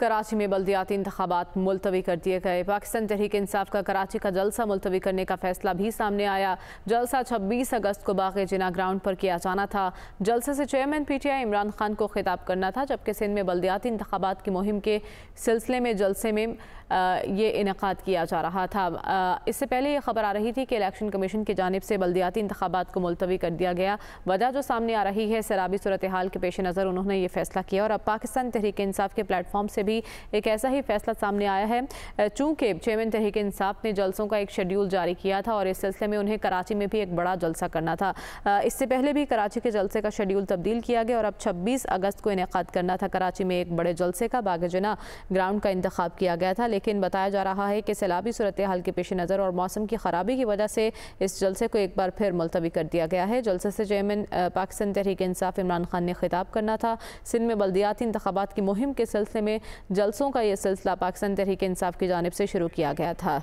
कराची में बल्दियाती इंतबात मुलतवी कर दिए गए पाकिस्तान तहरीक इंसाफ का कराची का जलसा मुलतवी करने का फैसला भी सामने आया जलसा छब्बीस अगस्त को बाग जिना ग्राउंड पर किया जाना था जलसे से chairman P T I Imran Khan को खिताब करना था जबकि सिंध में बल्दियाती इंतबात की मुहिम के सिलसिले में जलसे में ये इनका किया जा रहा था इससे पहले ये खबर आ रही थी कि इलेक्शन कमीशन की जानब से बल्दियाती इंतबात को मुलतवी कर दिया गया वजह जो सामने आ रही है सराबी सूरत हाल के पेश नज़र उन्होंने ये फैसला किया और अब पाकिस्तान तहरीक इसाफ़ के प्लेटफॉर्म से भी एक ऐसा ही फैसला सामने आया है चूँकि चेयरमैन तहरीक इसाफ़ ने जलसों का एक शेड्यूल जारी किया था और इस सिलसिले में उन्हें कराची में भी एक बड़ा जलसा करना था इससे पहले भी कराची के जलसे का शेड्यूल तब्दील किया गया और अब छब्बीस अगस्त को इनका करना था कराची में एक बड़े जलसे का बाग जना ग्राउंड का इंतब किया गया था लेकिन बताया जा रहा है कि सैलाबी सूरत हाल के पेश नज़र और मौसम की ख़राबी की वजह से इस जलसे को एक बार फिर मुलतवी कर दिया गया है जलसे से चेयरमैन पाकिस्तान तहरीक इंसाफ इमरान खान ने खिताब करना था सिंध में बल्दियाती इंतबात की मुहिम के सिलसिले में जलसों का यह सिलसिला पाकिस्तान तहरीक इंसाफ की जानब से शुरू किया गया था